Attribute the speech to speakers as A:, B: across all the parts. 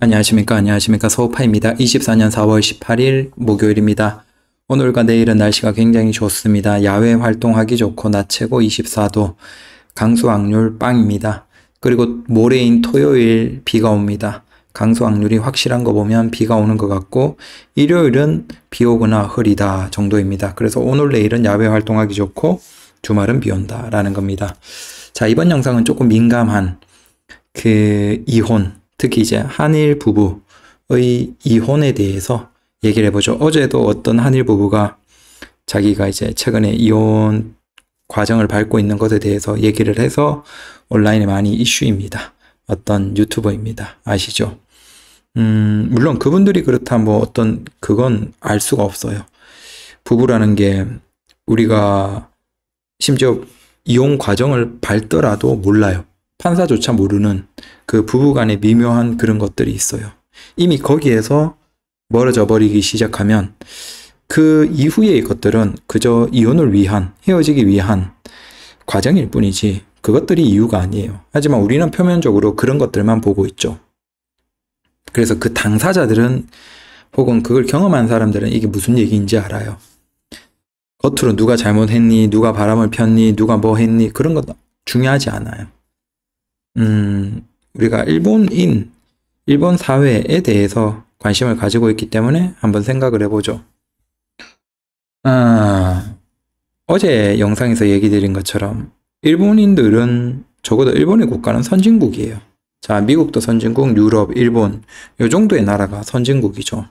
A: 안녕하십니까 안녕하십니까 서우파입니다. 24년 4월 18일 목요일입니다. 오늘과 내일은 날씨가 굉장히 좋습니다. 야외 활동하기 좋고 낮 최고 24도 강수 확률 빵입니다. 그리고 모레인 토요일 비가 옵니다. 강수 확률이 확실한 거 보면 비가 오는 것 같고 일요일은 비 오거나 흐리다 정도입니다. 그래서 오늘 내일은 야외 활동하기 좋고 주말은 비 온다 라는 겁니다. 자 이번 영상은 조금 민감한 그 이혼 특히 이제 한일 부부의 이혼에 대해서 얘기를 해보죠. 어제도 어떤 한일 부부가 자기가 이제 최근에 이혼 과정을 밟고 있는 것에 대해서 얘기를 해서 온라인에 많이 이슈입니다. 어떤 유튜버입니다. 아시죠? 음, 물론 그분들이 그렇다 뭐 어떤 그건 알 수가 없어요. 부부라는 게 우리가 심지어 이혼 과정을 밟더라도 몰라요. 판사조차 모르는 그 부부간의 미묘한 그런 것들이 있어요. 이미 거기에서 멀어져 버리기 시작하면 그 이후의 것들은 그저 이혼을 위한, 헤어지기 위한 과정일 뿐이지 그것들이 이유가 아니에요. 하지만 우리는 표면적으로 그런 것들만 보고 있죠. 그래서 그 당사자들은 혹은 그걸 경험한 사람들은 이게 무슨 얘기인지 알아요. 겉으로 누가 잘못했니, 누가 바람을 폈니, 누가 뭐 했니, 그런 것도 중요하지 않아요. 음, 우리가 일본인, 일본 사회에 대해서 관심을 가지고 있기 때문에 한번 생각을 해보죠. 아, 어제 영상에서 얘기 드린 것처럼 일본인들은 적어도 일본의 국가는 선진국이에요. 자, 미국도 선진국, 유럽, 일본, 요 정도의 나라가 선진국이죠.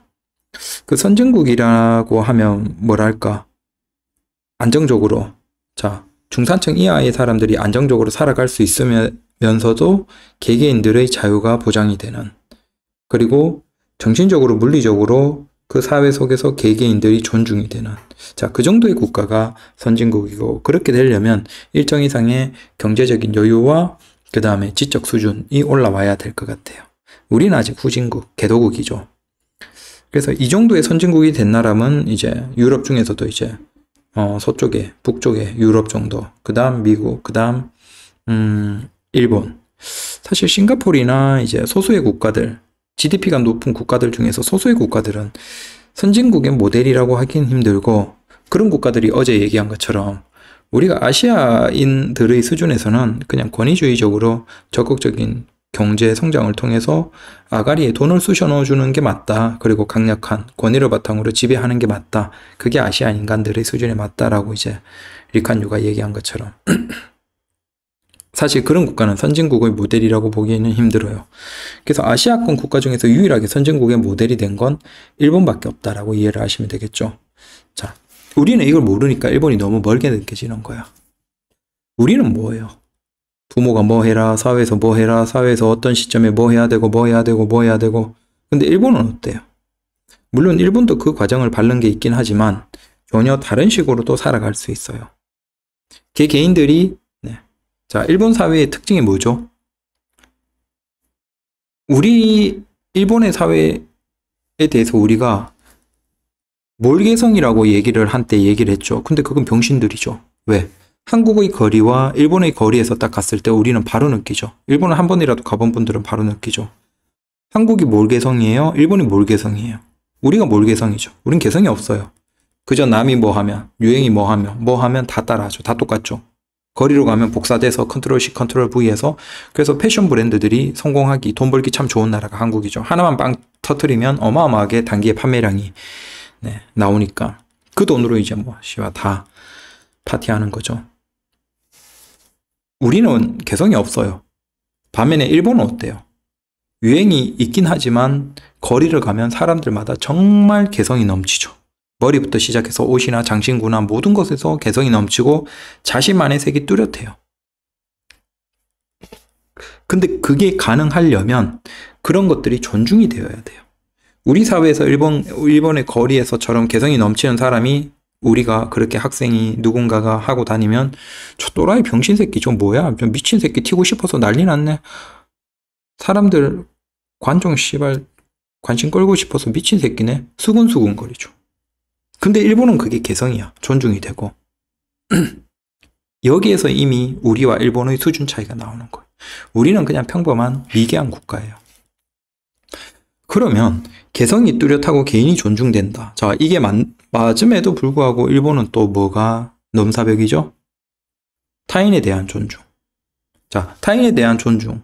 A: 그 선진국이라고 하면 뭐랄까, 안정적으로, 자, 중산층 이하의 사람들이 안정적으로 살아갈 수 있으면 면서도 개개인들의 자유가 보장이 되는 그리고 정신적으로 물리적으로 그 사회 속에서 개개인들이 존중이 되는 자 그 정도의 국가가 선진국이고 그렇게 되려면 일정 이상의 경제적인 여유와 그 다음에 지적 수준이 올라와야 될 것 같아요. 우리는 아직 후진국, 개도국이죠. 그래서 이 정도의 선진국이 된 나라면 이제 유럽 중에서도 이제 어, 서쪽에 북쪽에 유럽 정도, 그 다음 미국, 그 다음 음, 일본. 사실 싱가포르나 이제 소수의 국가들, GDP가 높은 국가들 중에서 소수의 국가들은 선진국의 모델이라고 하긴 힘들고 그런 국가들이 어제 얘기한 것처럼 우리가 아시아인들의 수준에서는 그냥 권위주의적으로 적극적인 경제 성장을 통해서 아가리에 돈을 쑤셔 넣어주는 게 맞다. 그리고 강력한 권위를 바탕으로 지배하는 게 맞다. 그게 아시아 인간들의 수준에 맞다라고 이제 리칸유가 얘기한 것처럼. 사실 그런 국가는 선진국의 모델이라고 보기에는 힘들어요. 그래서 아시아권 국가 중에서 유일하게 선진국의 모델이 된 건 일본밖에 없다라고 이해를 하시면 되겠죠. 자, 우리는 이걸 모르니까 일본이 너무 멀게 느껴지는 거야. 우리는 뭐예요? 부모가 뭐 해라, 사회에서 뭐 해라, 사회에서 어떤 시점에 뭐 해야 되고, 뭐 해야 되고, 뭐 해야 되고. 근데 일본은 어때요? 물론 일본도 그 과정을 밟는 게 있긴 하지만 전혀 다른 식으로 또 살아갈 수 있어요. 개 개인들이 자, 일본 사회의 특징이 뭐죠? 우리 일본의 사회에 대해서 우리가 몰개성이라고 얘기를 한때 얘기를 했죠. 근데 그건 병신들이죠. 왜? 한국의 거리와 일본의 거리에서 딱 갔을 때 우리는 바로 느끼죠. 일본을 한 번이라도 가본 분들은 바로 느끼죠. 한국이 몰개성이에요? 일본이 몰개성이에요? 우리가 몰개성이죠. 우린 개성이 없어요. 그저 남이 뭐 하면, 유행이 뭐 하면, 뭐 하면 다 따라하죠. 다 똑같죠. 거리로 가면 복사돼서 컨트롤 C 컨트롤 V에서 그래서 패션 브랜드들이 성공하기 돈 벌기 참 좋은 나라가 한국이죠. 하나만 빵 터트리면 어마어마하게 단기에 판매량이 네, 나오니까 그 돈으로 이제 뭐 씨와 다 파티하는 거죠. 우리는 개성이 없어요. 반면에 일본은 어때요? 유행이 있긴 하지만 거리를 가면 사람들마다 정말 개성이 넘치죠. 머리부터 시작해서 옷이나 장신구나 모든 것에서 개성이 넘치고 자신만의 색이 뚜렷해요. 근데 그게 가능하려면 그런 것들이 존중이 되어야 돼요. 우리 사회에서 일본, 일본의 거리에서처럼 개성이 넘치는 사람이 우리가 그렇게 학생이 누군가가 하고 다니면 저 또라이 병신 새끼 좀 뭐야? 좀 미친 새끼 튀고 싶어서 난리 났네. 사람들 관종 씨발 관심 끌고 싶어서 미친 새끼네. 수근수근거리죠. 근데 일본은 그게 개성이야. 존중이 되고. 여기에서 이미 우리와 일본의 수준 차이가 나오는 거예요. 우리는 그냥 평범한 미개한 국가예요. 그러면 개성이 뚜렷하고 개인이 존중된다. 자, 이게 맞, 맞음에도 불구하고 일본은 또 뭐가 넘사벽이죠? 타인에 대한 존중. 자, 타인에 대한 존중.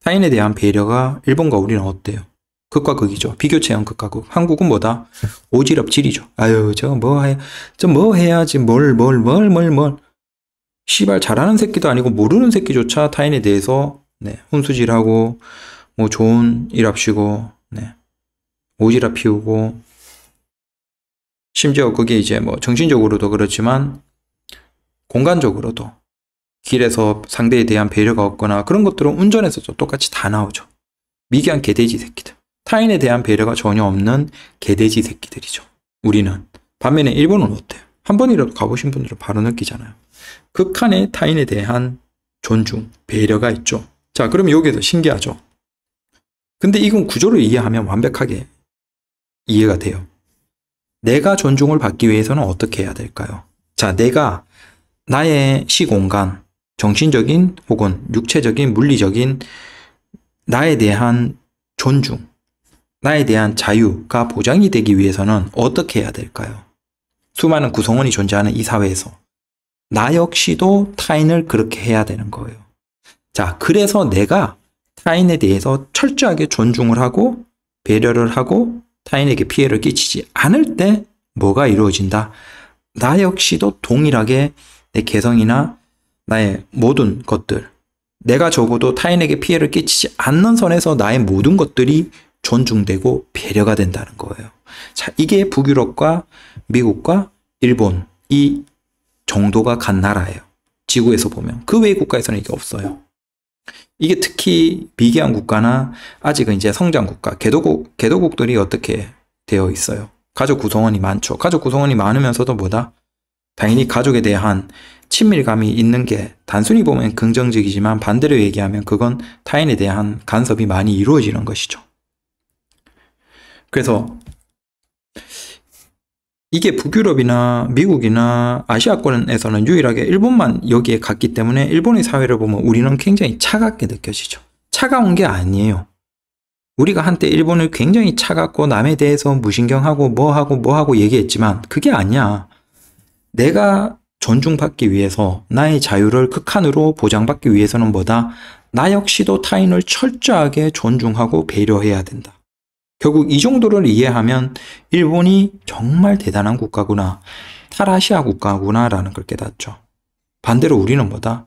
A: 타인에 대한 배려가 일본과 우리는 어때요? 극과 극이죠. 비교체형 극과 극. 한국은 뭐다? 오지랖질이죠. 아유, 저 뭐 해, 저 뭐 해야지, 뭘, 뭘, 뭘, 뭘, 뭘. 시발 잘하는 새끼도 아니고 모르는 새끼조차 타인에 대해서, 네, 훈수질하고, 뭐 좋은 일합시고, 네, 오지랖 피우고, 심지어 그게 이제 뭐 정신적으로도 그렇지만, 공간적으로도, 길에서 상대에 대한 배려가 없거나 그런 것들은 운전에서도 똑같이 다 나오죠. 미개한 개돼지 새끼들. 타인에 대한 배려가 전혀 없는 개돼지 새끼들이죠. 우리는. 반면에 일본은 어때요? 한 번이라도 가보신 분들은 바로 느끼잖아요. 극한의 타인에 대한 존중, 배려가 있죠. 자, 그럼 여기에서 신기하죠. 근데 이건 구조를 이해하면 완벽하게 이해가 돼요. 내가 존중을 받기 위해서는 어떻게 해야 될까요? 자, 내가 나의 시공간, 정신적인 혹은 육체적인, 물리적인 나에 대한 존중, 나에 대한 자유가 보장이 되기 위해서는 어떻게 해야 될까요? 수많은 구성원이 존재하는 이 사회에서 나 역시도 타인을 그렇게 해야 되는 거예요. 자, 그래서 내가 타인에 대해서 철저하게 존중을 하고 배려를 하고 타인에게 피해를 끼치지 않을 때 뭐가 이루어진다? 나 역시도 동일하게 내 개성이나 나의 모든 것들, 내가 적어도 타인에게 피해를 끼치지 않는 선에서 나의 모든 것들이 존중되고 배려가 된다는 거예요. 자, 이게 북유럽과 미국과 일본 이 정도가 간 나라예요. 지구에서 보면 그 외의 국가에서는 이게 없어요. 이게 특히 비개한 국가나 아직은 이제 성장 국가, 개도국 개도국들이 어떻게 되어 있어요? 가족 구성원이 많죠. 가족 구성원이 많으면서도 뭐다? 당연히 가족에 대한 친밀감이 있는 게 단순히 보면 긍정적이지만 반대로 얘기하면 그건 타인에 대한 간섭이 많이 이루어지는 것이죠. 그래서 이게 북유럽이나 미국이나 아시아권에서는 유일하게 일본만 여기에 갔기 때문에 일본의 사회를 보면 우리는 굉장히 차갑게 느껴지죠. 차가운 게 아니에요. 우리가 한때 일본을 굉장히 차갑고 남에 대해서 무신경하고 뭐하고 뭐하고 얘기했지만 그게 아니야. 내가 존중받기 위해서 나의 자유를 극한으로 보장받기 위해서는 뭐다? 나 역시도 타인을 철저하게 존중하고 배려해야 된다. 결국 이 정도를 이해하면 일본이 정말 대단한 국가구나, 탈아시아 국가구나라는 걸 깨닫죠. 반대로 우리는 뭐다?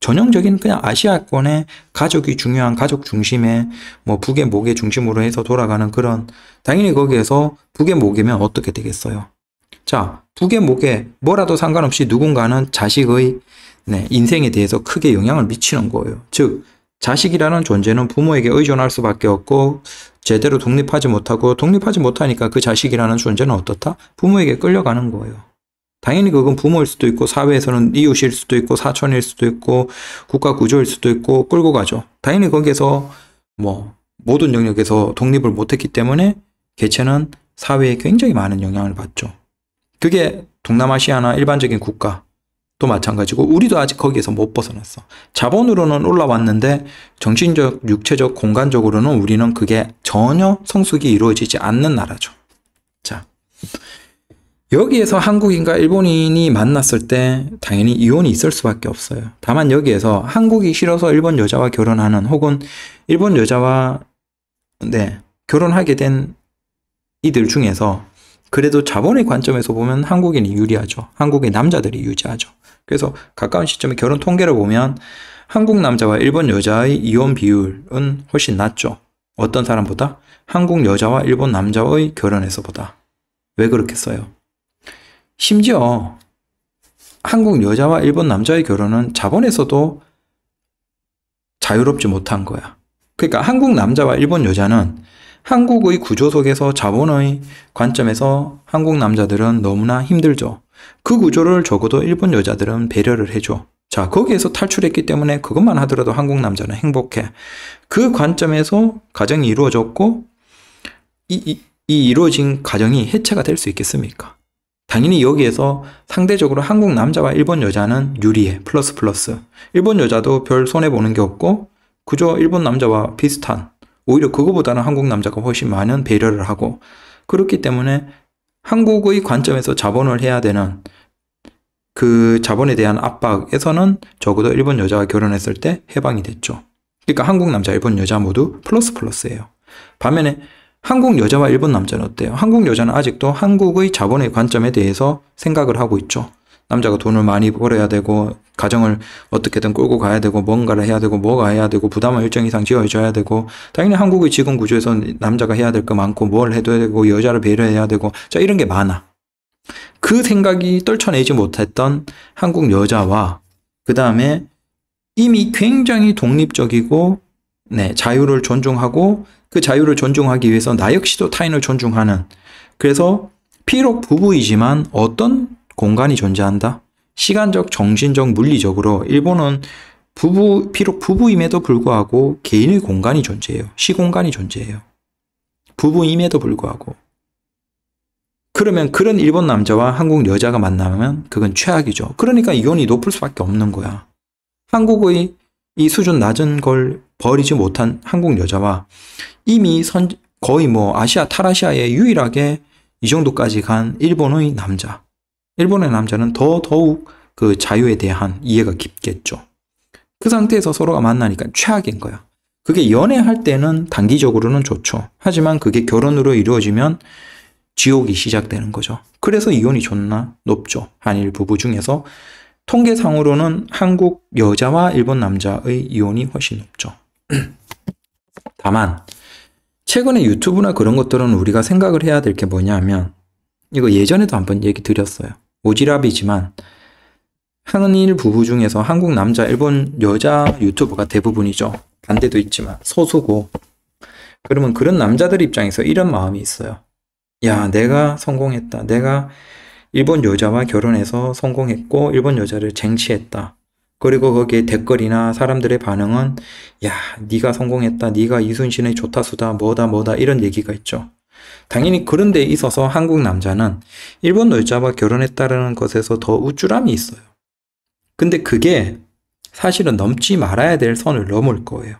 A: 전형적인 그냥 아시아권의 가족이 중요한 가족 중심의 뭐 북의 목의 중심으로 해서 돌아가는 그런 당연히 거기에서 북의 목이면 어떻게 되겠어요? 자, 북의 목에 뭐라도 상관없이 누군가는 자식의 네, 인생에 대해서 크게 영향을 미치는 거예요. 즉 자식이라는 존재는 부모에게 의존할 수밖에 없고 제대로 독립하지 못하고 독립하지 못하니까 그 자식이라는 존재는 어떻다? 부모에게 끌려가는 거예요. 당연히 그건 부모일 수도 있고 사회에서는 이웃일 수도 있고 사촌일 수도 있고 국가 구조일 수도 있고 끌고 가죠. 당연히 거기에서 뭐 모든 영역에서 독립을 못했기 때문에 개체는 사회에 굉장히 많은 영향을 받죠. 그게 동남아시아나 일반적인 국가 또 마찬가지고 우리도 아직 거기에서 못 벗어났어. 자본으로는 올라왔는데 정신적, 육체적, 공간적으로는 우리는 그게 전혀 성숙이 이루어지지 않는 나라죠. 자. 여기에서 한국인과 일본인이 만났을 때 당연히 이혼이 있을 수밖에 없어요. 다만 여기에서 한국이 싫어서 일본 여자와 결혼하는 혹은 일본 여자와 네, 결혼하게 된 이들 중에서 그래도 자본의 관점에서 보면 한국인이 유리하죠. 한국의 남자들이 유지하죠 그래서 가까운 시점에 결혼 통계를 보면 한국 남자와 일본 여자의 이혼 비율은 훨씬 낮죠. 어떤 사람보다 한국 여자와 일본 남자의 결혼에서보다. 왜 그렇겠어요? 심지어 한국 여자와 일본 남자의 결혼은 자본에서도 자유롭지 못한 거야. 그러니까 한국 남자와 일본 여자는 한국의 구조 속에서 자본의 관점에서 한국 남자들은 너무나 힘들죠. 그 구조를 적어도 일본 여자들은 배려를 해줘. 자, 거기에서 탈출했기 때문에 그것만 하더라도 한국 남자는 행복해. 그 관점에서 가정이 이루어졌고, 이, 이, 이 이루어진 가정이 해체가 될 수 있겠습니까? 당연히 여기에서 상대적으로 한국 남자와 일본 여자는 유리해. 플러스 플러스. 일본 여자도 별 손해보는 게 없고, 그저 일본 남자와 비슷한, 오히려 그거보다는 한국 남자가 훨씬 많은 배려를 하고, 그렇기 때문에 한국의 관점에서 자본을 해야 되는 그 자본에 대한 압박에서는 적어도 일본 여자가 결혼했을 때 해방이 됐죠. 그러니까 한국 남자, 일본 여자 모두 플러스 플러스예요. 반면에 한국 여자와 일본 남자는 어때요? 한국 여자는 아직도 한국의 자본의 관점에 대해서 생각을 하고 있죠. 남자가 돈을 많이 벌어야 되고 가정을 어떻게든 끌고 가야 되고 뭔가를 해야 되고 뭐가 해야 되고 부담을 일정 이상 지어줘야 되고 당연히 한국의 지금 구조에서 남자가 해야 될 거 많고 뭘 해도 되고 여자를 배려해야 되고 자 이런 게 많아. 그 생각이 떨쳐내지 못했던 한국 여자와 그 다음에 이미 굉장히 독립적이고 네, 자유를 존중하고 그 자유를 존중하기 위해서 나 역시도 타인을 존중하는 그래서 비록 부부이지만 어떤 공간이 존재한다. 시간적, 정신적, 물리적으로 일본은 부부, 비록 부부임에도 불구하고 개인의 공간이 존재해요. 시공간이 존재해요. 부부임에도 불구하고. 그러면 그런 일본 남자와 한국 여자가 만나면 그건 최악이죠. 그러니까 이혼이 높을 수밖에 없는 거야. 한국의 이 수준 낮은 걸 버리지 못한 한국 여자와 이미 선, 거의 뭐 아시아 탈아시아에 유일하게 이 정도까지 간 일본의 남자. 일본의 남자는 더 더욱 그 자유에 대한 이해가 깊겠죠. 그 상태에서 서로가 만나니까 최악인 거야. 그게 연애할 때는 단기적으로는 좋죠. 하지만 그게 결혼으로 이루어지면 지옥이 시작되는 거죠. 그래서 이혼이 존나 높죠. 한일 부부 중에서 통계상으로는 한국 여자와 일본 남자의 이혼이 훨씬 높죠. 다만 최근에 유튜브나 그런 것들은 우리가 생각을 해야 될 게 뭐냐면 이거 예전에도 한번 얘기 드렸어요. 오지랖이지만 한일 부부 중에서 한국 남자, 일본 여자 유튜버가 대부분이죠. 반대도 있지만 소수고. 그러면 그런 남자들 입장에서 이런 마음이 있어요. 야, 내가 성공했다. 내가 일본 여자와 결혼해서 성공했고 일본 여자를 쟁취했다. 그리고 거기에 댓글이나 사람들의 반응은 야, 네가 성공했다. 네가 이순신의 좋다수다 뭐다 뭐다 이런 얘기가 있죠. 당연히 그런 데 있어서 한국 남자는 일본 여자와 결혼했다는 것에서 더 우쭐함이 있어요. 근데 그게 사실은 넘지 말아야 될 선을 넘을 거예요.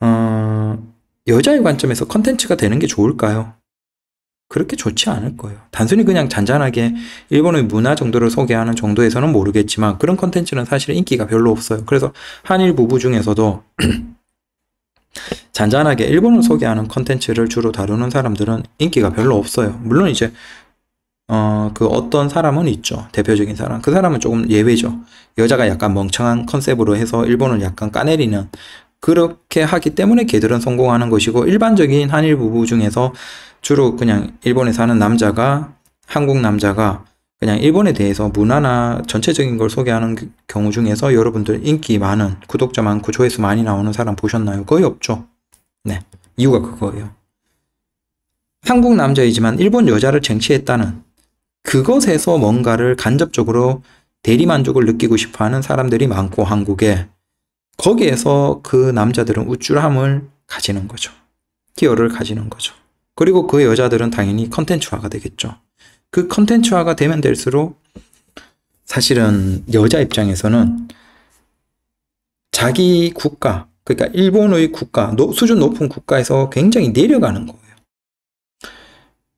A: 어, 여자의 관점에서 컨텐츠가 되는 게 좋을까요? 그렇게 좋지 않을 거예요. 단순히 그냥 잔잔하게 일본의 문화 정도를 소개하는 정도에서는 모르겠지만 그런 컨텐츠는 사실 인기가 별로 없어요. 그래서 한일 부부 중에서도 잔잔하게 일본을 음. 소개하는 컨텐츠를 주로 다루는 사람들은 인기가 별로 없어요. 물론 이제 어, 그 어떤 사람은 있죠. 대표적인 사람. 그 사람은 조금 예외죠. 여자가 약간 멍청한 컨셉으로 해서 일본을 약간 까내리는 그렇게 하기 때문에 걔들은 성공하는 것이고 일반적인 한일 부부 중에서 주로 그냥 일본에 사는 남자가 한국 남자가 그냥 일본에 대해서 문화나 전체적인 걸 소개하는 경우 중에서 여러분들 인기 많은 구독자 많고 조회수 많이 나오는 사람 보셨나요? 거의 없죠. 네. 이유가 그거예요. 한국 남자이지만 일본 여자를 쟁취했다는 그것에서 뭔가를 간접적으로 대리만족을 느끼고 싶어 하는 사람들이 많고 한국에 거기에서 그 남자들은 우쭐함을 가지는 거죠. 희어를 가지는 거죠. 그리고 그 여자들은 당연히 컨텐츠화가 되겠죠. 그 컨텐츠화가 되면 될수록 사실은 여자 입장에서는 자기 국가, 그러니까 일본의 국가, 수준 높은 국가에서 굉장히 내려가는 거예요.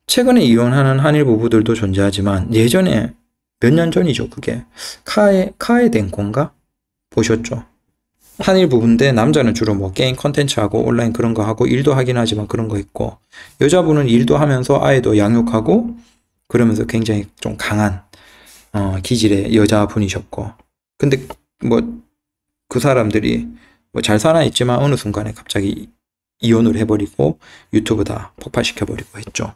A: 최근에 이혼하는 한일 부부들도 존재하지만 예전에 몇 년 전이죠, 그게. 카에, 카에 된건가 보셨죠? 한일 부부인데 남자는 주로 뭐 게임 컨텐츠하고 온라인 그런 거 하고 일도 하긴 하지만 그런 거 있고 여자분은 일도 하면서 아이도 양육하고 그러면서 굉장히 좀 강한 어, 기질의 여자분이셨고 근데 뭐 그 사람들이 뭐잘 살아있지만 어느 순간에 갑자기 이혼을 해버리고 유튜브 다폭발시켜버리고 했죠.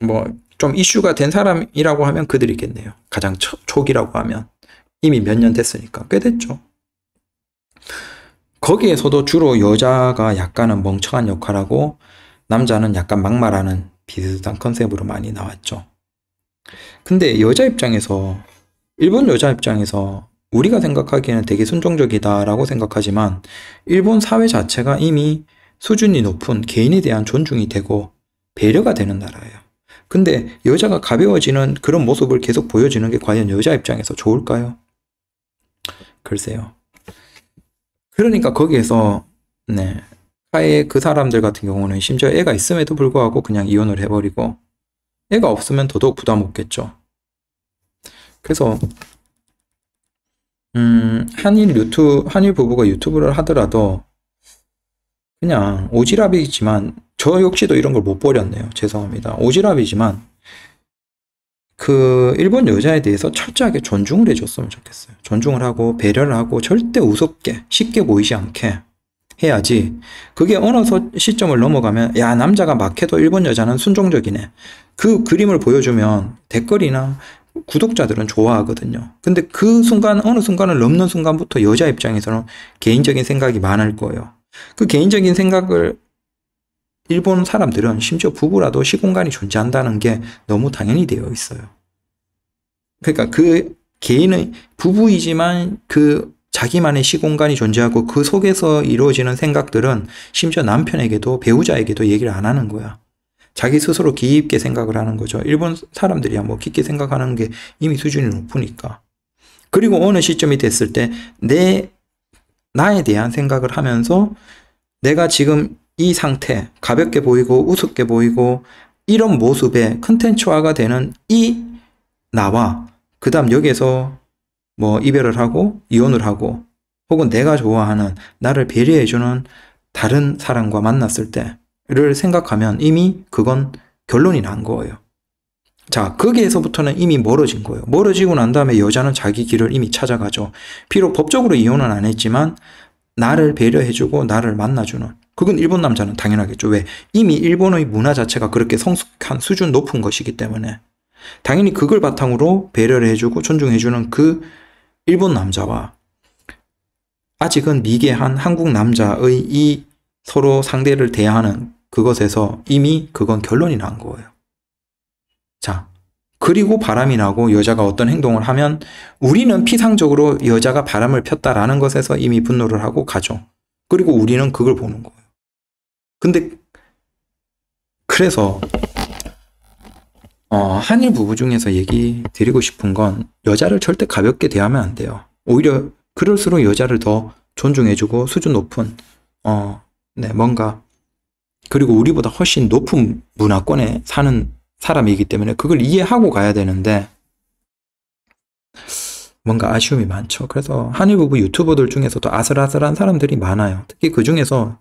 A: 뭐 좀 이슈가 된 사람이라고 하면 그들이겠네요. 가장 초, 초기라고 하면 이미 몇 년 됐으니까 꽤 됐죠. 거기에서도 주로 여자가 약간은 멍청한 역할하고 남자는 약간 막말하는 비슷한 컨셉으로 많이 나왔죠. 근데 여자 입장에서 일본 여자 입장에서 우리가 생각하기에는 되게 순종적이다라고 생각하지만 일본 사회 자체가 이미 수준이 높은 개인에 대한 존중이 되고 배려가 되는 나라예요. 근데 여자가 가벼워지는 그런 모습을 계속 보여주는 게 과연 여자 입장에서 좋을까요? 글쎄요. 그러니까 거기에서 네 하이에그 사람들 같은 경우는 심지어 애가 있음에도 불구하고 그냥 이혼을 해버리고 애가 없으면 더더욱 부담 없겠죠. 그래서 음, 한일 유튜 한일 부부가 유튜브를 하더라도 그냥 오지랖이지만 저 역시도 이런 걸 못 버렸네요. 죄송합니다. 오지랖이지만 그 일본 여자에 대해서 철저하게 존중을 해줬으면 좋겠어요. 존중을 하고 배려를 하고 절대 우습게 쉽게 보이지 않게 해야지. 그게 어느 시점을 넘어가면 야 남자가 막해도 일본 여자는 순종적이네. 그 그림을 보여주면 댓글이나 구독자들은 좋아하거든요. 근데 그 순간 어느 순간을 넘는 순간부터 여자 입장에서는 개인적인 생각이 많을 거예요. 그 개인적인 생각을 일본 사람들은 심지어 부부라도 시공간이 존재한다는 게 너무 당연히 되어 있어요. 그러니까 그 개인의 부부이지만 그 자기만의 시공간이 존재하고 그 속에서 이루어지는 생각들은 심지어 남편에게도 배우자에게도 얘기를 안 하는 거야. 자기 스스로 깊게 생각을 하는 거죠. 일본 사람들이야 뭐 깊게 생각하는 게 이미 수준이 높으니까. 그리고 어느 시점이 됐을 때 내 나에 대한 생각을 하면서 내가 지금 이 상태 가볍게 보이고 우습게 보이고 이런 모습에 컨텐츠화가 되는 이 나와 그다음 여기에서 뭐 이별을 하고 이혼을 하고 혹은 내가 좋아하는 나를 배려해주는 다른 사람과 만났을 때를 생각하면 이미 그건 결론이 난 거예요. 자, 거기에서부터는 이미 멀어진 거예요. 멀어지고 난 다음에 여자는 자기 길을 이미 찾아가죠. 비록 법적으로 이혼은 안 했지만 나를 배려해주고 나를 만나주는 그건 일본 남자는 당연하겠죠. 왜? 이미 일본의 문화 자체가 그렇게 성숙한 수준 높은 것이기 때문에 당연히 그걸 바탕으로 배려를 해주고 존중해주는 그 일본 남자와 아직은 미개한 한국 남자의 이 서로 상대를 대하는 그것에서 이미 그건 결론이 난 거예요. 자, 그리고 바람이 나고 여자가 어떤 행동을 하면 우리는 피상적으로 여자가 바람을 폈다라는 것에서 이미 분노를 하고 가죠. 그리고 우리는 그걸 보는 거예요. 근데 그래서 어, 한일 부부 중에서 얘기 드리고 싶은 건 여자를 절대 가볍게 대하면 안 돼요. 오히려 그럴수록 여자를 더 존중해주고 수준 높은 어, 네, 뭔가 그리고 우리보다 훨씬 높은 문화권에 사는 사람이기 때문에 그걸 이해하고 가야 되는데 뭔가 아쉬움이 많죠. 그래서 한일 부부 유튜버들 중에서도 아슬아슬한 사람들이 많아요. 특히 그 중에서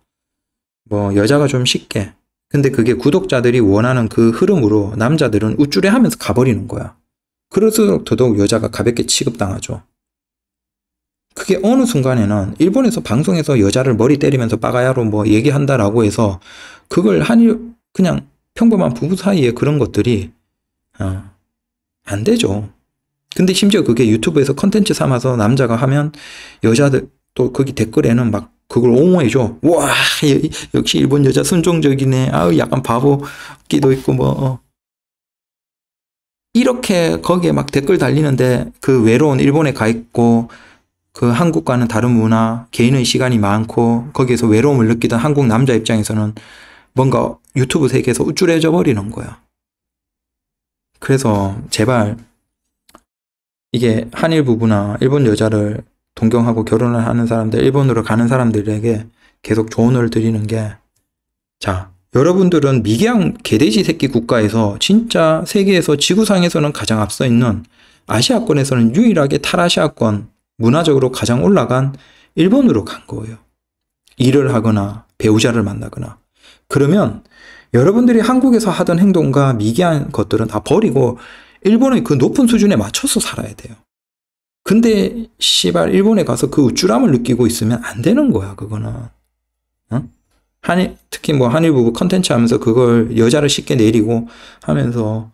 A: 뭐 여자가 좀 쉽게 근데 그게 구독자들이 원하는 그 흐름으로 남자들은 우쭐해 하면서 가버리는 거야. 그럴수록 더더욱 여자가 가볍게 취급당하죠. 그게 어느 순간에는 일본에서 방송에서 여자를 머리 때리면서 빠가야로 뭐 얘기한다라고 해서 그걸 한일 그냥 평범한 부부 사이에 그런 것들이 어, 안 되죠. 근데 심지어 그게 유튜브에서 컨텐츠 삼아서 남자가 하면 여자들 또 거기 댓글에는 막 그걸 옹호해줘. 와, 역시 일본 여자 순종적이네. 아우, 약간 바보 끼도 있고, 뭐. 어. 이렇게 거기에 막 댓글 달리는데 그 외로운 일본에 가 있고 그 한국과는 다른 문화, 개인의 시간이 많고 거기에서 외로움을 느끼던 한국 남자 입장에서는 뭔가 유튜브 세계에서 우쭐해져 버리는 거야. 그래서 제발 이게 한일 부부나 일본 여자를 동경하고 결혼을 하는 사람들, 일본으로 가는 사람들에게 계속 조언을 드리는 게, 자, 여러분들은 미개한 개돼지 새끼 국가에서 진짜 세계에서 지구상에서는 가장 앞서 있는 아시아권에서는 유일하게 탈아시아권 문화적으로 가장 올라간 일본으로 간 거예요. 일을 하거나 배우자를 만나거나 그러면 여러분들이 한국에서 하던 행동과 미개한 것들은 다 버리고 일본의 그 높은 수준에 맞춰서 살아야 돼요. 근데 씨발 일본에 가서 그 우쭐함을 느끼고 있으면 안 되는 거야 그거는. 응? 어? 한일 특히 뭐 한일 부부 컨텐츠 하면서 그걸 여자를 쉽게 내리고 하면서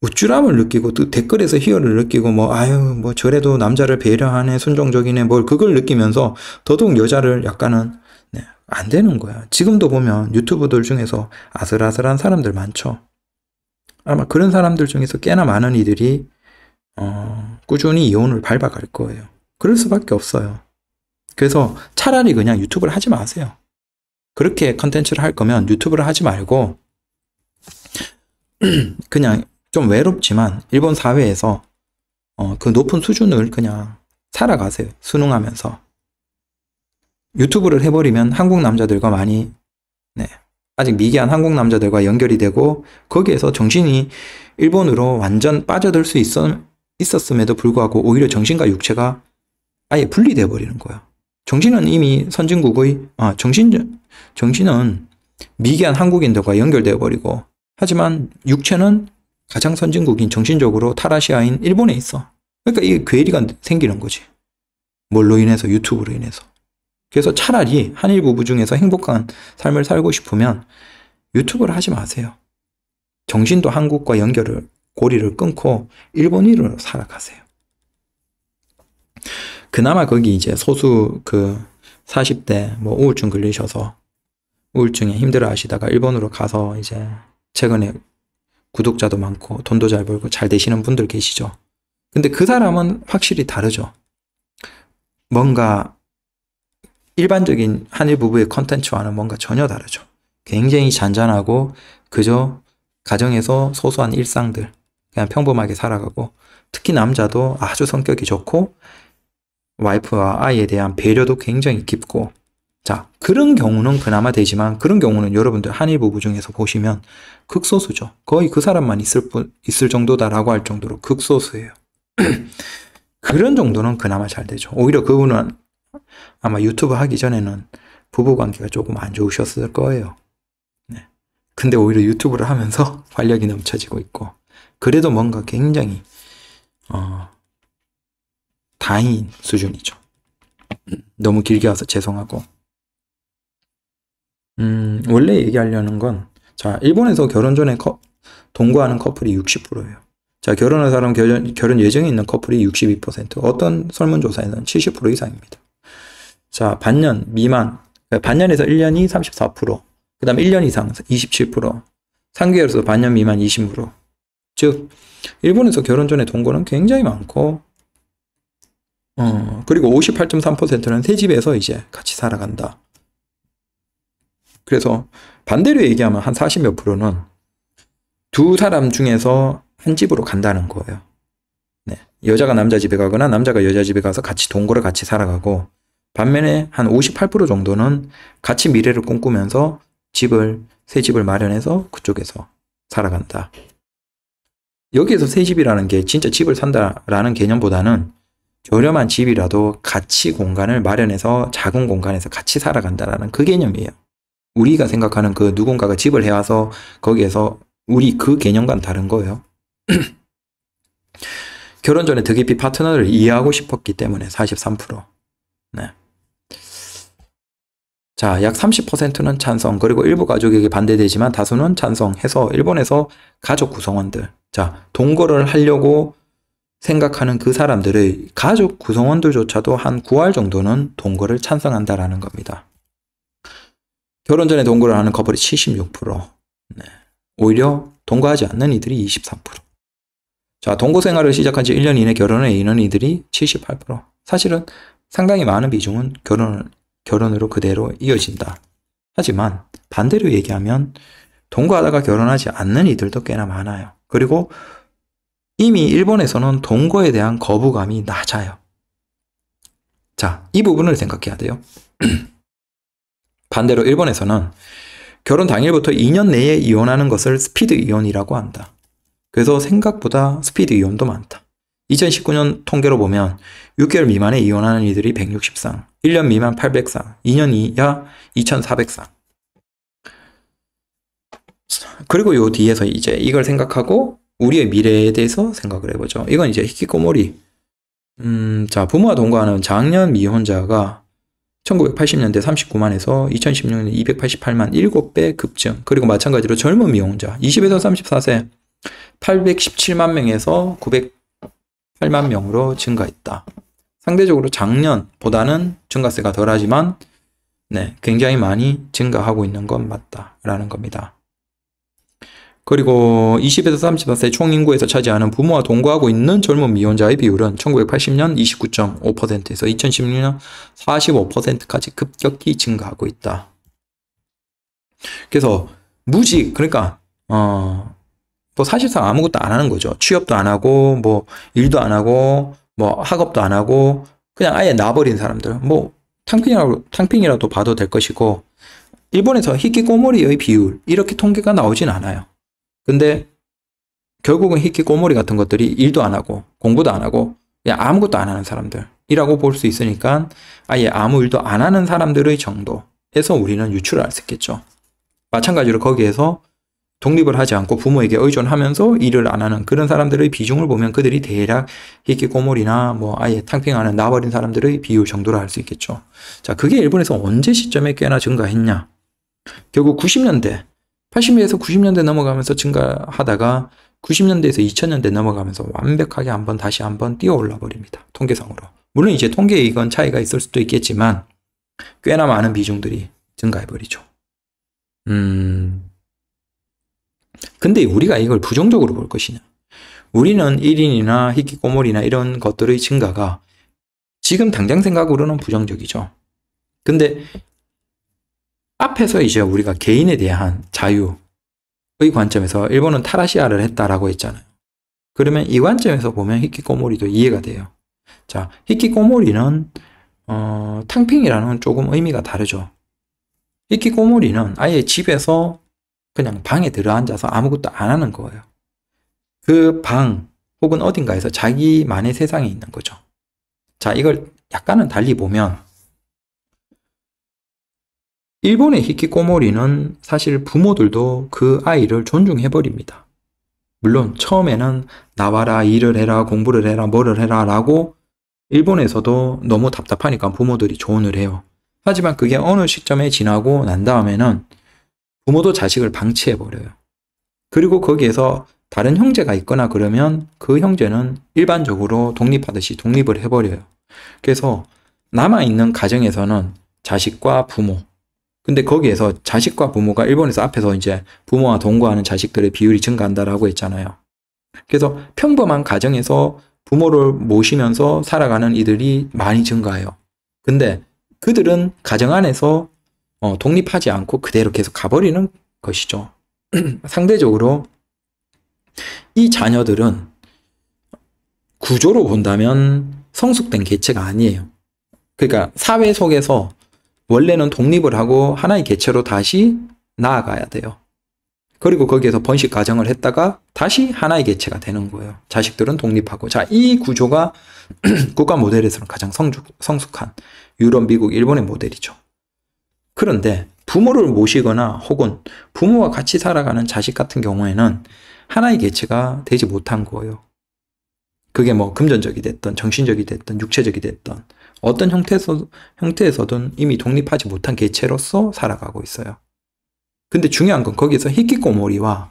A: 우쭐함을 느끼고 또 댓글에서 희열을 느끼고 뭐 아유 뭐 저래도 남자를 배려하네 순종적이네 뭘 그걸 느끼면서 더더욱 여자를 약간은 네, 안 되는 거야. 지금도 보면 유튜브들 중에서 아슬아슬한 사람들 많죠. 아마 그런 사람들 중에서 꽤나 많은 이들이 어, 꾸준히 이혼을 밟아갈 거예요. 그럴 수밖에 없어요. 그래서 차라리 그냥 유튜브를 하지 마세요. 그렇게 컨텐츠를 할 거면 유튜브를 하지 말고 그냥 좀 외롭지만 일본 사회에서 어, 그 높은 수준을 그냥 살아가세요. 수능하면서. 유튜브를 해버리면 한국 남자들과 많이 네, 아직 미개한 한국 남자들과 연결이 되고 거기에서 정신이 일본으로 완전 빠져들 수 있어, 있었음에도 불구하고 오히려 정신과 육체가 아예 분리되어 버리는 거야. 정신은 이미 선진국의 아, 정신 정신은 미개한 한국인들과 연결되어 버리고 하지만 육체는 가장 선진국인 정신적으로 타라시아인 일본에 있어. 그러니까 이게 괴리가 생기는 거지. 뭘로 인해서 유튜브로 인해서. 그래서 차라리 한일 부부 중에서 행복한 삶을 살고 싶으면 유튜브를 하지 마세요. 정신도 한국과 연결을 고리를 끊고 일본 으로 살아가세요. 그나마 거기 이제 소수 그 40대 뭐 우울증 걸리셔서 우울증에 힘들어 하시다가 일본으로 가서 이제 최근에 구독자도 많고 돈도 잘 벌고 잘 되시는 분들 계시죠. 근데 그 사람은 확실히 다르죠. 뭔가 일반적인 한일 부부의 컨텐츠와는 뭔가 전혀 다르죠. 굉장히 잔잔하고 그저 가정에서 소소한 일상들, 그냥 평범하게 살아가고 특히 남자도 아주 성격이 좋고 와이프와 아이에 대한 배려도 굉장히 깊고 자 그런 경우는 그나마 되지만 그런 경우는 여러분들 한일 부부 중에서 보시면 극소수죠. 거의 그 사람만 있을 뿐 있을 정도다라고 할 정도로 극소수예요. 그런 정도는 그나마 잘 되죠. 오히려 그분은 아마 유튜브 하기 전에는 부부 관계가 조금 안 좋으셨을 거예요. 네. 근데 오히려 유튜브를 하면서 활력이 넘쳐지고 있고 그래도 뭔가 굉장히 어, 다행인 수준이죠. 음, 너무 길게 와서 죄송하고. 음, 원래 얘기하려는 건, 자, 일본에서 결혼 전에 커, 동거하는 커플이 60%예요. 자, 결혼한 사람 결혼, 결혼 예정이 있는 커플이 62%, 어떤 설문조사에서는 70% 이상입니다. 자, 반년 미만, 그러니까 반년에서 1년이 34%, 그 다음에 1년 이상 27%, 3개월에서 반년 미만 20%, 즉 일본에서 결혼 전에 동거는 굉장히 많고 어, 그리고 58.3%는 새 집에서 이제 같이 살아간다. 그래서 반대로 얘기하면 한 40 몇 프로는 두 사람 중에서 한 집으로 간다는 거예요. 네. 여자가 남자 집에 가거나 남자가 여자 집에 가서 같이 동거를 같이 살아가고 반면에 한 58% 정도는 같이 미래를 꿈꾸면서 집을 새 집을 마련해서 그쪽에서 살아간다. 여기에서 새 집이라는 게 진짜 집을 산다라는 개념보다는 저렴한 집이라도 같이 공간을 마련해서 작은 공간에서 같이 살아간다라는 그 개념이에요. 우리가 생각하는 그 누군가가 집을 해와서 거기에서 우리 그 개념과는 다른 거예요. 결혼 전에 더 깊이 파트너를 이해하고 싶었기 때문에 43%. 네. 자, 약 30%는 찬성, 그리고 일부 가족에게 반대되지만 다수는 찬성해서 일본에서 가족 구성원들, 자, 동거를 하려고 생각하는 그 사람들의 가족 구성원들조차도 한 9할 정도는 동거를 찬성한다라는 겁니다. 결혼 전에 동거를 하는 커플이 76%, 네. 오히려 동거하지 않는 이들이 23%. 자, 동거 생활을 시작한 지 1년 이내 결혼에 이는 이들이 78%. 사실은 상당히 많은 비중은 결혼 결혼으로 그대로 이어진다. 하지만 반대로 얘기하면 동거하다가 결혼하지 않는 이들도 꽤나 많아요. 그리고 이미 일본에서는 동거에 대한 거부감이 낮아요. 자, 이 부분을 생각해야 돼요. 반대로 일본에서는 결혼 당일부터 2년 내에 이혼하는 것을 스피드 이혼이라고 한다. 그래서 생각보다 스피드 이혼도 많다. 2019년 통계로 보면 6개월 미만에 이혼하는 이들이 163, 1년 미만 8 0 0 2년 이하 2400쌍. 그리고 요 뒤에서 이제 이걸 생각하고 우리의 미래에 대해서 생각을 해보죠. 이건 이제 히키코모리. 음, 자, 부모와 동거하는 작년 미혼자가 1980년대 39만에서 2016년에 288만 7배 급증. 그리고 마찬가지로 젊은 미혼자 20에서 34세 817만 명에서 908만 명으로 증가했다. 상대적으로 작년보다는 증가세가 덜하지만 네, 굉장히 많이 증가하고 있는 건 맞다라는 겁니다. 그리고 20에서 30세 총인구에서 차지하는 부모와 동거하고 있는 젊은 미혼자의 비율은 1980년 29.5%에서 2016년 45%까지 급격히 증가하고 있다. 그래서 무직 그러니까 어, 뭐 사실상 아무것도 안 하는 거죠. 취업도 안 하고 뭐 일도 안 하고 뭐 학업도 안 하고 그냥 아예 놔버린 사람들 뭐 탕핑이라고 탕핑이라도 봐도 될 것이고 일본에서 히키꼬모리의 비율 이렇게 통계가 나오진 않아요. 근데 결국은 히키 꼬모리 같은 것들이 일도 안 하고 공부도 안 하고 그냥 아무것도 안 하는 사람들이라고 볼 수 있으니까 아예 아무 일도 안 하는 사람들의 정도에서 우리는 유출을 할 수 있겠죠. 마찬가지로 거기에서 독립을 하지 않고 부모에게 의존하면서 일을 안 하는 그런 사람들의 비중을 보면 그들이 대략 히키꼬모리나뭐 아예 탕핑하는 나버린 사람들의 비율 정도로 할 수 있겠죠. 자, 그게 일본에서 언제 시점에 꽤나 증가했냐? 결국 90년대 80년에서 대 90년대 넘어가면서 증가하다가 90년대에서 2000년대 넘어가면서 완벽하게 한번 다시 한번 뛰어 올라 버립니다. 통계상으로. 물론 이제 통계에 이건 차이가 있을 수도 있겠지만 꽤나 많은 비중들이 증가해 버리죠. 음. 근데 우리가 이걸 부정적으로 볼 것이냐? 우리는 1인이나 히키꼬몰이나 이런 것들의 증가가 지금 당장 생각으로는 부정적이죠. 근데 앞에서 이제 우리가 개인에 대한 자유의 관점에서 일본은 타라시아를 했다라고 했잖아요. 그러면 이 관점에서 보면 히키꼬모리도 이해가 돼요. 자, 히키꼬모리는 어, 탕핑이라는 조금 의미가 다르죠. 히키꼬모리는 아예 집에서 그냥 방에 들어앉아서 아무것도 안 하는 거예요. 그 방 혹은 어딘가에서 자기만의 세상이 있는 거죠. 자, 이걸 약간은 달리 보면 일본의 히키꼬모리는 사실 부모들도 그 아이를 존중해버립니다. 물론 처음에는 나와라 일을 해라 공부를 해라 뭐를 해라 라고 일본에서도 너무 답답하니까 부모들이 조언을 해요. 하지만 그게 어느 시점에 지나고 난 다음에는 부모도 자식을 방치해버려요. 그리고 거기에서 다른 형제가 있거나 그러면 그 형제는 일반적으로 독립하듯이 독립을 해버려요. 그래서 남아있는 가정에서는 자식과 부모, 근데 거기에서 자식과 부모가 일본에서 앞에서 이제 부모와 동거하는 자식들의 비율이 증가한다라고 했잖아요. 그래서 평범한 가정에서 부모를 모시면서 살아가는 이들이 많이 증가해요. 근데 그들은 가정 안에서 어, 독립하지 않고 그대로 계속 가버리는 것이죠. 상대적으로 이 자녀들은 구조로 본다면 성숙된 개체가 아니에요. 그러니까 사회 속에서 원래는 독립을 하고 하나의 개체로 다시 나아가야 돼요. 그리고 거기에서 번식 과정을 했다가 다시 하나의 개체가 되는 거예요. 자식들은 독립하고. 자, 이 구조가 국가 모델에서는 가장 성숙, 한 유럽, 미국, 일본의 모델이죠. 그런데 부모를 모시거나 혹은 부모와 같이 살아가는 자식 같은 경우에는 하나의 개체가 되지 못한 거예요. 그게 뭐 금전적이 됐든 정신적이 됐든 육체적이 됐든 어떤 형태에서, 형태에서든 이미 독립하지 못한 개체로서 살아가고 있어요. 근데 중요한 건 거기서 히키꼬모리와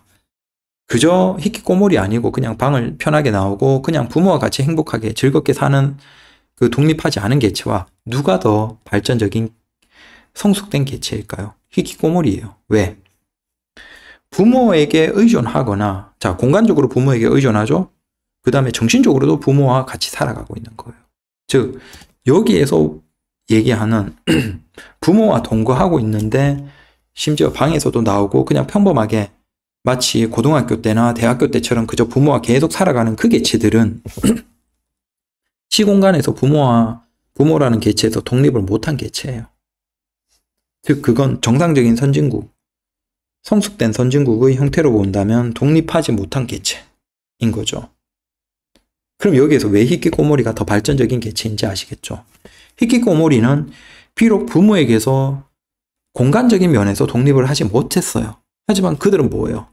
A: 그저 히키꼬모리 아니고 그냥 방을 편하게 나오고 그냥 부모와 같이 행복하게 즐겁게 사는 그 독립하지 않은 개체와 누가 더 발전적인 성숙된 개체일까요? 히키꼬모리예요. 왜? 부모에게 의존하거나 자 공간적으로 부모에게 의존하죠. 그 다음에 정신적으로도 부모와 같이 살아가고 있는 거예요. 즉 여기에서 얘기하는 부모와 동거하고 있는데 심지어 방에서도 나오고 그냥 평범하게 마치 고등학교 때나 대학교 때처럼 그저 부모와 계속 살아가는 그 개체들은 시공간에서 부모와 부모라는 개체에서 독립을 못한 개체예요. 즉 그건 정상적인 선진국, 성숙된 선진국의 형태로 본다면 독립하지 못한 개체인 거죠. 그럼 여기에서 왜 히키꼬모리가 더 발전적인 개체인지 아시겠죠? 히키꼬모리는 비록 부모에게서 공간적인 면에서 독립을 하지 못했어요. 하지만 그들은 뭐예요?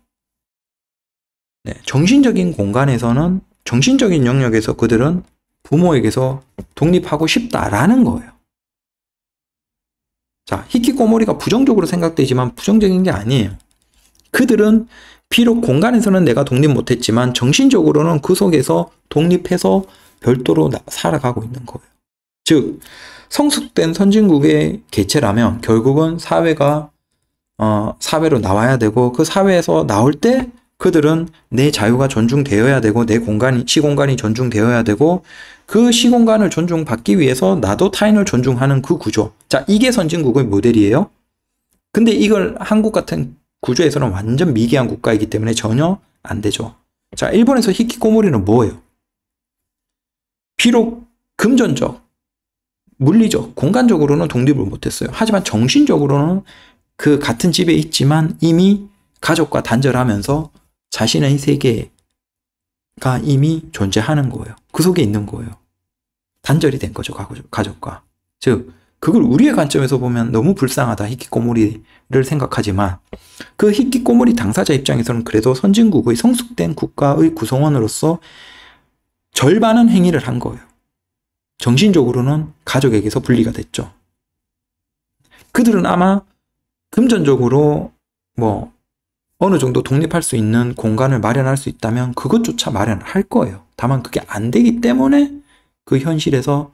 A: 네, 정신적인 공간에서는 정신적인 영역에서 그들은 부모에게서 독립하고 싶다라는 거예요. 자, 히키꼬모리가 부정적으로 생각되지만 부정적인 게 아니에요. 그들은 비록 공간에서는 내가 독립 못했지만 정신적으로는 그 속에서 독립해서 별도로 살아가고 있는 거예요. 즉, 성숙된 선진국의 개체라면 결국은 사회가, 어, 사회로 나와야 되고 그 사회에서 나올 때 그들은 내 자유가 존중되어야 되고 내 공간이 시공간이 존중되어야 되고 그 시공간을 존중받기 위해서 나도 타인을 존중하는 그 구조. 자, 이게 선진국의 모델이에요. 근데 이걸 한국 같은 구조에서는 완전 미개한 국가이기 때문에 전혀 안 되죠. 자, 일본에서 히키코모리는 뭐예요? 비록 금전적, 물리적, 공간적으로는 독립을 못했어요. 하지만 정신적으로는 그 같은 집에 있지만 이미 가족과 단절하면서 자신의 세계가 이미 존재하는 거예요. 그 속에 있는 거예요. 단절이 된 거죠, 가족과. 즉, 그걸 우리의 관점에서 보면 너무 불쌍하다 히키꼬모리를 생각하지만 그 히키꼬모리 당사자 입장에서는 그래도 선진국의 성숙된 국가의 구성원으로서 절반은 행위를 한 거예요. 정신적으로는 가족에게서 분리가 됐죠. 그들은 아마 금전적으로 뭐 어느 정도 독립할 수 있는 공간을 마련할 수 있다면 그것조차 마련할 을 거예요. 다만 그게 안 되기 때문에 그 현실에서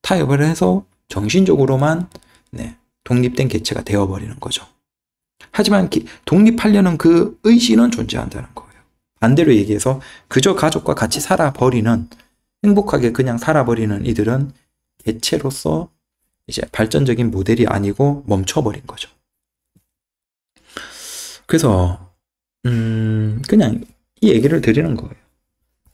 A: 타협을 해서 정신적으로만 네, 독립된 개체가 되어버리는 거죠. 하지만 독립하려는 그 의지는 존재한다는 거예요. 반대로 얘기해서 그저 가족과 같이 살아버리는 행복하게 그냥 살아버리는 이들은 개체로서 이제 발전적인 모델이 아니고 멈춰버린 거죠. 그래서 음 그냥 이 얘기를 드리는 거예요.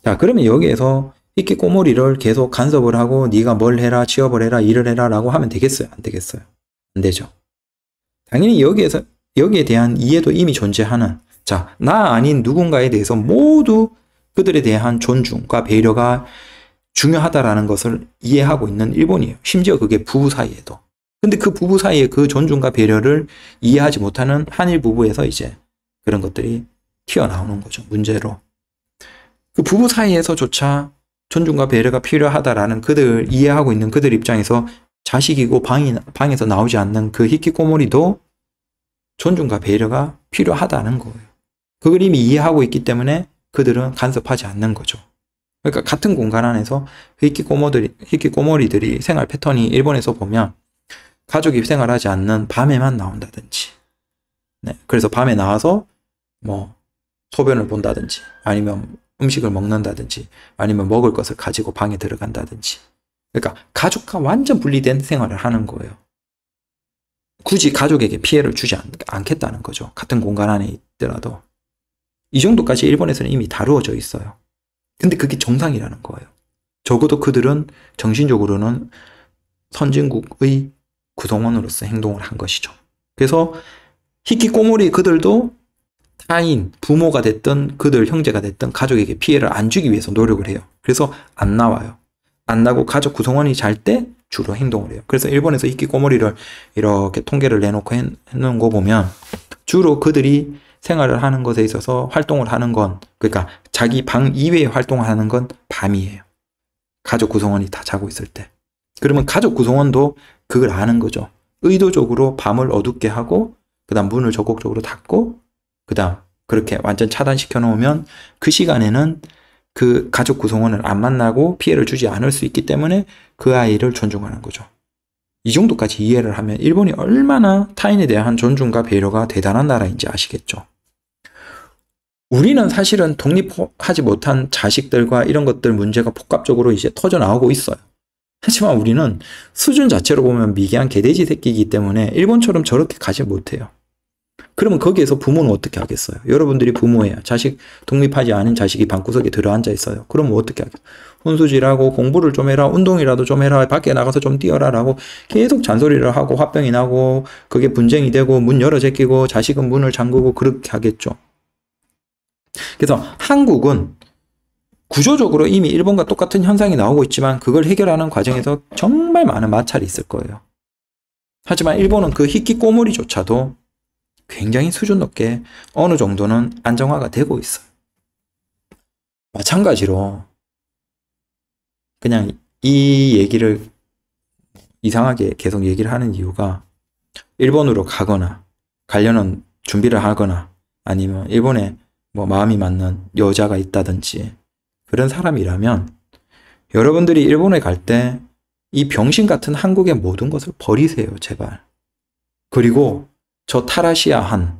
A: 자 그러면 여기에서 이렇게 꼬물이를 계속 간섭을 하고 네가 뭘 해라, 취업을 해라, 일을 해라 라고 하면 되겠어요? 안 되겠어요? 안 되죠. 당연히 여기에서 여기에 대한 이해도 이미 존재하는 자, 나 아닌 누군가에 대해서 모두 그들에 대한 존중과 배려가 중요하다라는 것을 이해하고 있는 일본이에요. 심지어 그게 부부 사이에도. 근데 그 부부 사이에 그 존중과 배려를 이해하지 못하는 한일 부부에서 이제 그런 것들이 튀어나오는 거죠. 문제로. 그 부부 사이에서조차 존중과 배려가 필요하다라는 그들 이해하고 있는 그들 입장에서 자식이고 방인, 방에서 나오지 않는 그히키꼬모리도 존중과 배려가 필요하다는 거예요. 그걸 이미 이해하고 있기 때문에 그들은 간섭하지 않는 거죠. 그러니까 같은 공간 안에서 히키꼬모들이 히키코모리들이 생활 패턴이 일본에서 보면 가족이 생활하지 않는 밤에만 나온다든지 네, 그래서 밤에 나와서 뭐 소변을 본다든지 아니면 음식을 먹는다든지 아니면 먹을 것을 가지고 방에 들어간다든지 그러니까 가족과 완전 분리된 생활을 하는 거예요. 굳이 가족에게 피해를 주지 않, 겠다는 거죠. 같은 공간 안에 있더라도. 이 정도까지 일본에서는 이미 다루어져 있어요. 근데 그게 정상이라는 거예요. 적어도 그들은 정신적으로는 선진국의 구성원으로서 행동을 한 것이죠. 그래서 히키꼬모리 그들도 타인, 부모가 됐든 그들 형제가 됐든 가족에게 피해를 안 주기 위해서 노력을 해요. 그래서 안 나와요. 안 나고 가족 구성원이 잘 때 주로 행동을 해요. 그래서 일본에서 이끼 꼬머리를 이렇게 통계를 내놓고 해놓은 거 보면 주로 그들이 생활을 하는 것에 있어서 활동을 하는 건 그러니까 자기 방 이외에 활동을 하는 건 밤이에요. 가족 구성원이 다 자고 있을 때. 그러면 가족 구성원도 그걸 아는 거죠. 의도적으로 밤을 어둡게 하고 그다음 문을 적극적으로 닫고 그 다음 그렇게 완전 차단시켜 놓으면 그 시간에는 그 가족 구성원을 안 만나고 피해를 주지 않을 수 있기 때문에 그 아이를 존중하는 거죠. 이 정도까지 이해를 하면 일본이 얼마나 타인에 대한 존중과 배려가 대단한 나라인지 아시겠죠. 우리는 사실은 독립하지 못한 자식들과 이런 것들 문제가 복합적으로 이제 터져 나오고 있어요. 하지만 우리는 수준 자체로 보면 미개한 개돼지 새끼이기 때문에 일본처럼 저렇게 가지 못해요. 그러면 거기에서 부모는 어떻게 하겠어요? 여러분들이 부모예요. 자식, 독립하지 않은 자식이 방구석에 들어앉아 있어요. 그러면 뭐 어떻게 하겠어요? 혼수질하고 공부를 좀 해라, 운동이라도 좀 해라, 밖에 나가서 좀 뛰어라 라고 계속 잔소리를 하고 화병이 나고 그게 분쟁이 되고 문 열어 제끼고 자식은 문을 잠그고 그렇게 하겠죠. 그래서 한국은 구조적으로 이미 일본과 똑같은 현상이 나오고 있지만 그걸 해결하는 과정에서 정말 많은 마찰이 있을 거예요. 하지만 일본은 그 히키 꼬물이조차도 굉장히 수준 높게 어느 정도는 안정화가 되고 있어요. 마찬가지로 그냥 이 얘기를 이상하게 계속 얘기를 하는 이유가 일본으로 가거나 가려는 준비를 하거나 아니면 일본에 뭐 마음이 맞는 여자가 있다든지 그런 사람이라면 여러분들이 일본에 갈 때 이 병신 같은 한국의 모든 것을 버리세요, 제발. 그리고 저 타라시아한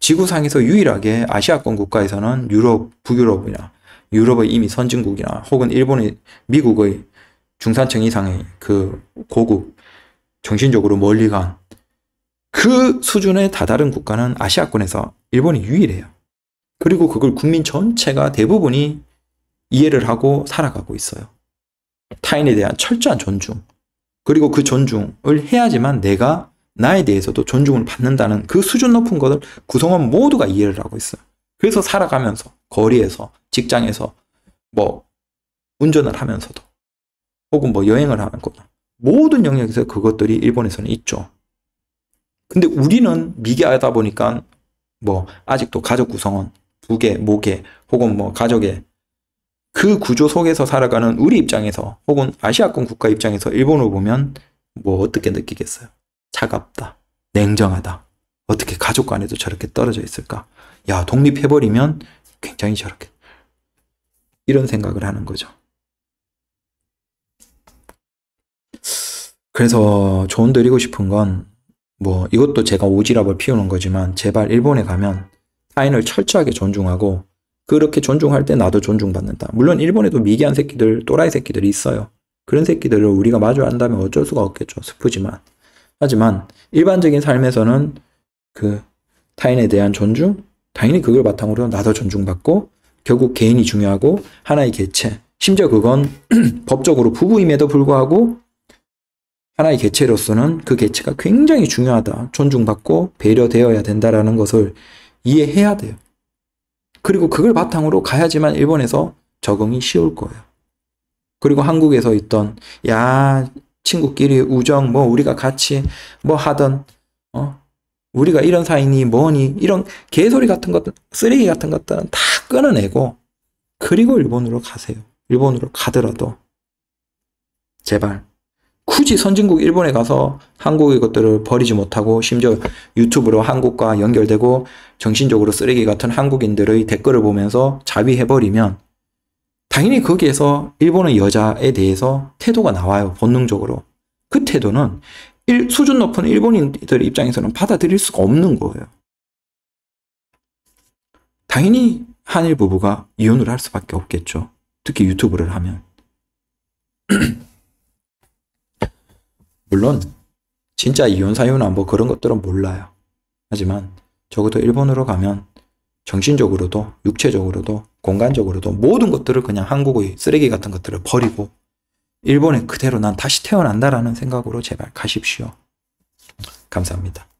A: 지구상에서 유일하게 아시아권 국가에서는 유럽, 북유럽이나 유럽의 이미 선진국이나 혹은 일본의 미국의 중산층 이상의 그고국 정신적으로 멀리 간 그 수준에 다다른 국가는 아시아권에서 일본이 유일해요. 그리고 그걸 국민 전체가 대부분이 이해를 하고 살아가고 있어요. 타인에 대한 철저한 존중. 그리고 그 존중을 해야지만 내가 나에 대해서도 존중을 받는다는 그 수준 높은 것을 구성원 모두가 이해를 하고 있어요. 그래서 살아가면서 거리에서 직장에서 뭐 운전을 하면서도 혹은 뭐 여행을 하거나 모든 영역에서 그것들이 일본에서는 있죠. 근데 우리는 미개하다 보니까 뭐 아직도 가족 구성원 두개 모개 혹은 뭐 가족의 그 구조 속에서 살아가는 우리 입장에서 혹은 아시아권 국가 입장에서 일본을 보면 뭐 어떻게 느끼겠어요? 차갑다, 냉정하다. 어떻게 가족 간에도 저렇게 떨어져 있을까? 야, 독립해버리면 굉장히 저렇게. 이런 생각을 하는 거죠. 그래서 조언 드리고 싶은 건, 뭐, 이것도 제가 오지랖을 피우는 거지만, 제발 일본에 가면 타인을 철저하게 존중하고, 그렇게 존중할 때 나도 존중받는다. 물론 일본에도 미개한 새끼들, 또라이 새끼들이 있어요. 그런 새끼들을 우리가 마주한다면 어쩔 수가 없겠죠. 슬프지만. 하지만 일반적인 삶에서는 그 타인에 대한 존중, 당연히 그걸 바탕으로 나도 존중받고 결국 개인이 중요하고 하나의 개체, 심지어 그건 법적으로 부부임에도 불구하고 하나의 개체로서는 그 개체가 굉장히 중요하다. 존중받고 배려되어야 된다라는 것을 이해해야 돼요. 그리고 그걸 바탕으로 가야지만 일본에서 적응이 쉬울 거예요. 그리고 한국에서 있던 야 친구끼리 우정, 뭐 우리가 같이 뭐 하던, 어, 우리가 이런 사이니 뭐니, 이런 개소리 같은 것들, 쓰레기 같은 것들은 다 끊어내고, 그리고 일본으로 가세요. 일본으로 가더라도. 제발. 굳이 선진국 일본에 가서 한국의 것들을 버리지 못하고 심지어 유튜브로 한국과 연결되고 정신적으로 쓰레기 같은 한국인들의 댓글을 보면서 자위해버리면 당연히 거기에서 일본의 여자에 대해서 태도가 나와요. 본능적으로. 그 태도는 일, 수준 높은 일본인들 입장에서는 받아들일 수가 없는 거예요. 당연히 한일 부부가 이혼을 할 수밖에 없겠죠. 특히 유튜브를 하면. 물론 진짜 이혼 사유나 뭐 그런 것들은 몰라요. 하지만 적어도 일본으로 가면 정신적으로도 육체적으로도 공간적으로도 모든 것들을 그냥 한국의 쓰레기 같은 것들을 버리고 일본에 그대로 난 다시 태어난다라는 생각으로 제발 가십시오. 감사합니다.